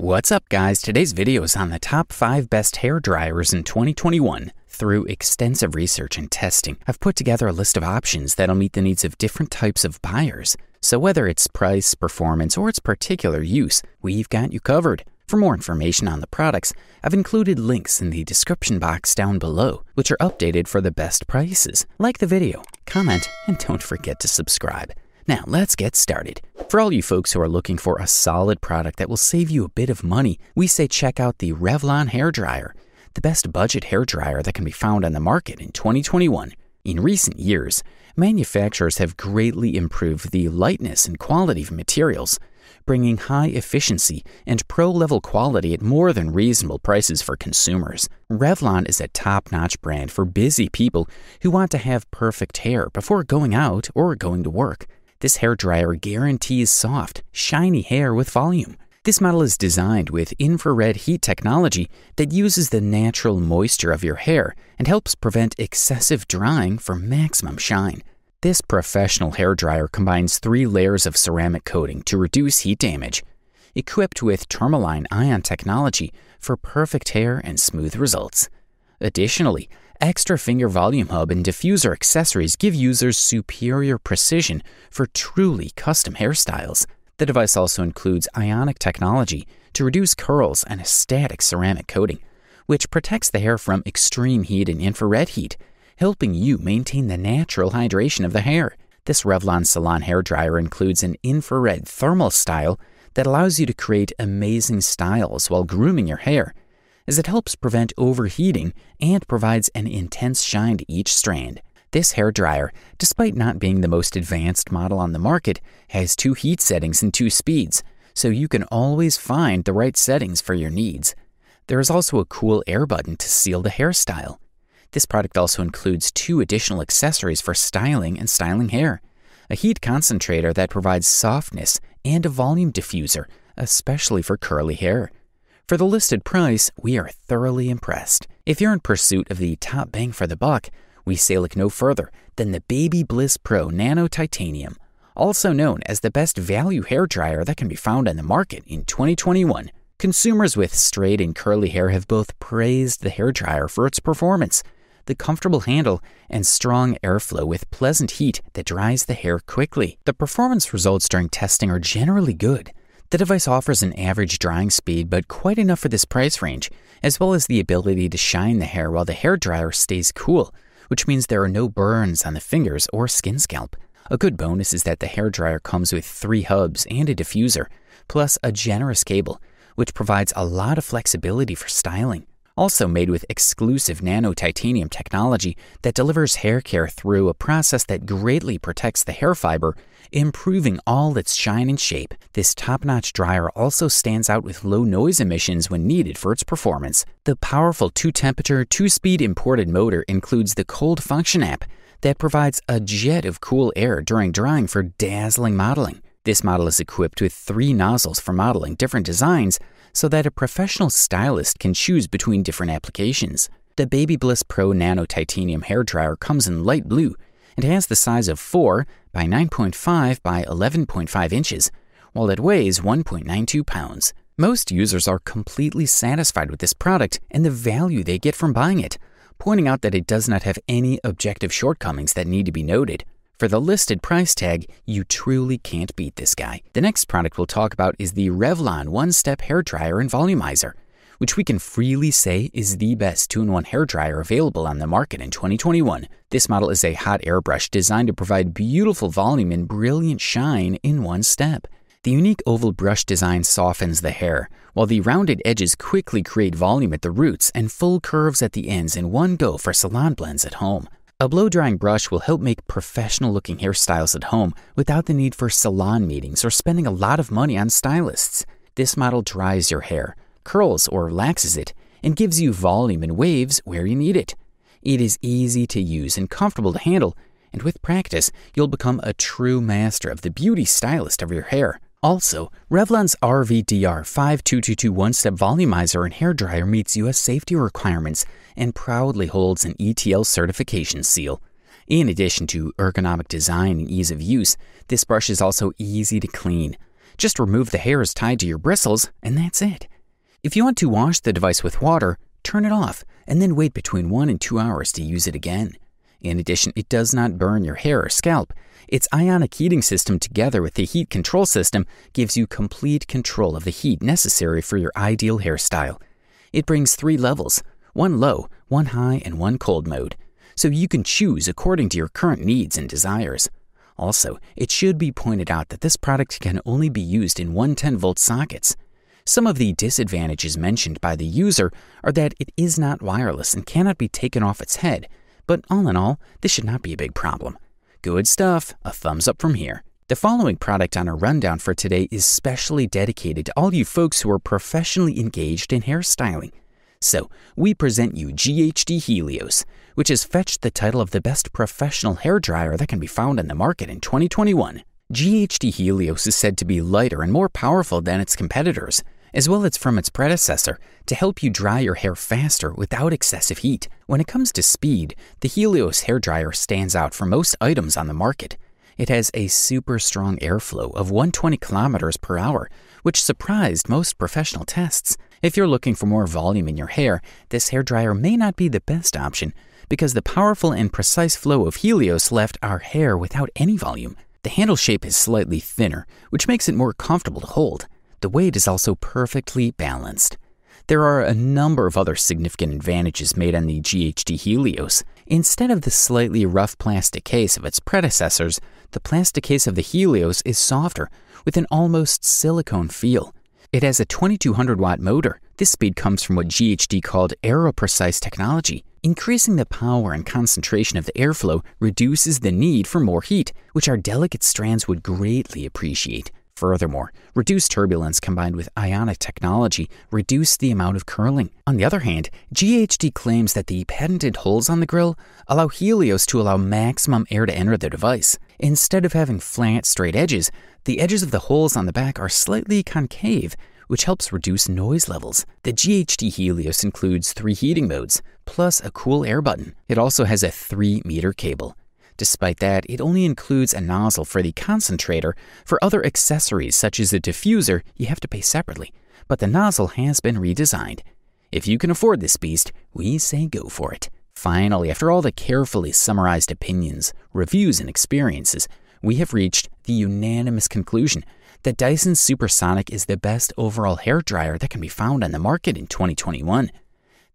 What's up guys, today's video is on the top 5 best hair dryers in 2021. Through extensive research and testing, I've put together a list of options that'll meet the needs of different types of buyers. So whether it's price, performance, or its particular use, we've got you covered. For more information on the products, I've included links in the description box down below, which are updated for the best prices. Like the video, comment, and don't forget to subscribe. Now, let's get started. For all you folks who are looking for a solid product that will save you a bit of money, we say check out the Revlon hair dryer, the best budget hair dryer that can be found on the market in 2021. In recent years, manufacturers have greatly improved the lightness and quality of materials, bringing high efficiency and pro level quality at more than reasonable prices for consumers. Revlon is a top notch brand for busy people who want to have perfect hair before going out or going to work. This hair dryer guarantees soft, shiny hair with volume. This model is designed with infrared heat technology that uses the natural moisture of your hair and helps prevent excessive drying for maximum shine. This professional hair dryer combines three layers of ceramic coating to reduce heat damage, equipped with tourmaline ion technology for perfect hair and smooth results. Additionally, Extra finger volume hub and diffuser accessories give users superior precision for truly custom hairstyles. The device also includes ionic technology to reduce curls and a static ceramic coating, which protects the hair from extreme heat and infrared heat, helping you maintain the natural hydration of the hair. This Revlon Salon hair dryer includes an infrared thermal style that allows you to create amazing styles while grooming your hair as it helps prevent overheating and provides an intense shine to each strand. This hair dryer, despite not being the most advanced model on the market, has two heat settings and two speeds, so you can always find the right settings for your needs. There is also a cool air button to seal the hairstyle. This product also includes two additional accessories for styling and styling hair a heat concentrator that provides softness and a volume diffuser, especially for curly hair. For the listed price, we are thoroughly impressed. If you're in pursuit of the top bang for the buck, we say look no further than the Baby Bliss Pro Nano Titanium, also known as the best value hair dryer that can be found on the market in 2021. Consumers with straight and curly hair have both praised the hair dryer for its performance, the comfortable handle, and strong airflow with pleasant heat that dries the hair quickly. The performance results during testing are generally good, the device offers an average drying speed, but quite enough for this price range, as well as the ability to shine the hair while the hair dryer stays cool, which means there are no burns on the fingers or skin scalp. A good bonus is that the hair dryer comes with three hubs and a diffuser, plus a generous cable, which provides a lot of flexibility for styling also made with exclusive nanotitanium technology that delivers hair care through a process that greatly protects the hair fiber, improving all its shine and shape. This top-notch dryer also stands out with low noise emissions when needed for its performance. The powerful two-temperature, two-speed imported motor includes the Cold Function app that provides a jet of cool air during drying for dazzling modeling. This model is equipped with three nozzles for modeling different designs so that a professional stylist can choose between different applications. The Baby Bliss Pro Nano Titanium Hair Dryer comes in light blue and has the size of 4 by 9.5 by 11.5 inches, while it weighs 1.92 pounds. Most users are completely satisfied with this product and the value they get from buying it, pointing out that it does not have any objective shortcomings that need to be noted. For the listed price tag, you truly can't beat this guy. The next product we'll talk about is the Revlon One Step Hair Dryer and Volumizer, which we can freely say is the best 2-in-1 hair dryer available on the market in 2021. This model is a hot airbrush designed to provide beautiful volume and brilliant shine in one step. The unique oval brush design softens the hair, while the rounded edges quickly create volume at the roots and full curves at the ends in one go for salon blends at home. A blow-drying brush will help make professional-looking hairstyles at home without the need for salon meetings or spending a lot of money on stylists. This model dries your hair, curls or relaxes it, and gives you volume and waves where you need it. It is easy to use and comfortable to handle, and with practice, you'll become a true master of the beauty stylist of your hair. Also, Revlon's RVDR 52221 step volumizer and hair dryer meets U.S. safety requirements and proudly holds an ETL certification seal. In addition to ergonomic design and ease of use, this brush is also easy to clean. Just remove the hairs tied to your bristles, and that's it. If you want to wash the device with water, turn it off, and then wait between 1 and 2 hours to use it again. In addition, it does not burn your hair or scalp. Its ionic heating system together with the heat control system gives you complete control of the heat necessary for your ideal hairstyle. It brings three levels, one low, one high, and one cold mode, so you can choose according to your current needs and desires. Also, it should be pointed out that this product can only be used in 110-volt sockets. Some of the disadvantages mentioned by the user are that it is not wireless and cannot be taken off its head, but all in all, this should not be a big problem. Good stuff, a thumbs up from here. The following product on our rundown for today is specially dedicated to all you folks who are professionally engaged in hairstyling. So, we present you GHD Helios, which has fetched the title of the best professional hair dryer that can be found on the market in 2021. GHD Helios is said to be lighter and more powerful than its competitors, as well as from its predecessor, to help you dry your hair faster without excessive heat. When it comes to speed, the Helios hair dryer stands out from most items on the market. It has a super strong airflow of 120 kilometers per hour, which surprised most professional tests. If you're looking for more volume in your hair, this hair dryer may not be the best option because the powerful and precise flow of Helios left our hair without any volume. The handle shape is slightly thinner, which makes it more comfortable to hold the weight is also perfectly balanced. There are a number of other significant advantages made on the GHD Helios. Instead of the slightly rough plastic case of its predecessors, the plastic case of the Helios is softer, with an almost silicone feel. It has a 2200 watt motor. This speed comes from what GHD called aeroprecise technology. Increasing the power and concentration of the airflow reduces the need for more heat, which our delicate strands would greatly appreciate. Furthermore, reduced turbulence combined with ionic technology reduce the amount of curling. On the other hand, GHD claims that the patented holes on the grill allow Helios to allow maximum air to enter the device. Instead of having flat, straight edges, the edges of the holes on the back are slightly concave, which helps reduce noise levels. The GHD Helios includes three heating modes, plus a cool air button. It also has a 3 meter cable, Despite that, it only includes a nozzle for the concentrator. For other accessories, such as the diffuser, you have to pay separately, but the nozzle has been redesigned. If you can afford this beast, we say go for it. Finally, after all the carefully summarized opinions, reviews, and experiences, we have reached the unanimous conclusion that Dyson Supersonic is the best overall hair dryer that can be found on the market in 2021.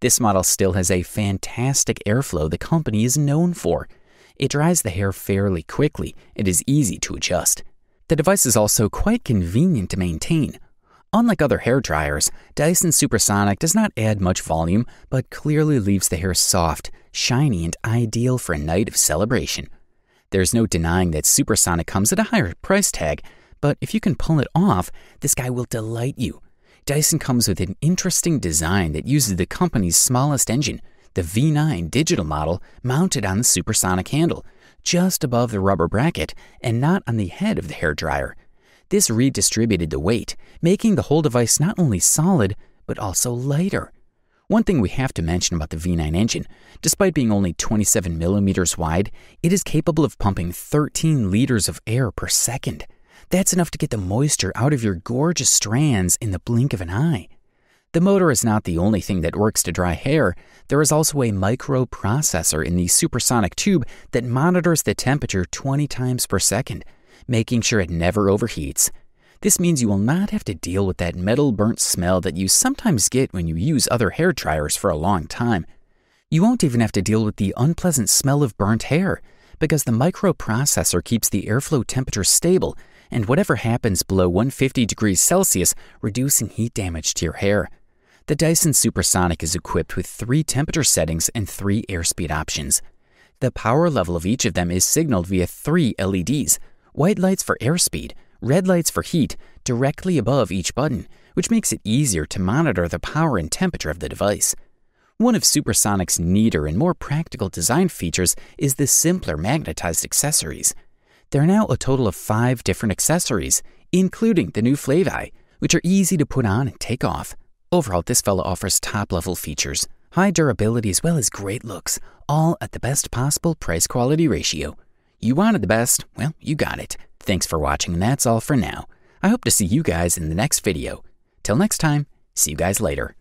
This model still has a fantastic airflow the company is known for, it dries the hair fairly quickly and is easy to adjust. The device is also quite convenient to maintain. Unlike other hair dryers, Dyson Supersonic does not add much volume, but clearly leaves the hair soft, shiny, and ideal for a night of celebration. There's no denying that Supersonic comes at a higher price tag, but if you can pull it off, this guy will delight you. Dyson comes with an interesting design that uses the company's smallest engine, the V9 digital model mounted on the supersonic handle, just above the rubber bracket and not on the head of the hairdryer. This redistributed the weight, making the whole device not only solid, but also lighter. One thing we have to mention about the V9 engine, despite being only 27 millimeters wide, it is capable of pumping 13 liters of air per second. That's enough to get the moisture out of your gorgeous strands in the blink of an eye. The motor is not the only thing that works to dry hair. There is also a microprocessor in the supersonic tube that monitors the temperature 20 times per second, making sure it never overheats. This means you will not have to deal with that metal burnt smell that you sometimes get when you use other hair dryers for a long time. You won't even have to deal with the unpleasant smell of burnt hair because the microprocessor keeps the airflow temperature stable and whatever happens below 150 degrees Celsius, reducing heat damage to your hair. The Dyson Supersonic is equipped with three temperature settings and three airspeed options. The power level of each of them is signaled via three LEDs, white lights for airspeed, red lights for heat, directly above each button, which makes it easier to monitor the power and temperature of the device. One of Supersonic's neater and more practical design features is the simpler magnetized accessories. There are now a total of five different accessories, including the new Flavi, which are easy to put on and take off. Overall, this fella offers top-level features, high durability as well as great looks, all at the best possible price-quality ratio. You wanted the best, well, you got it. Thanks for watching and that's all for now. I hope to see you guys in the next video. Till next time, see you guys later.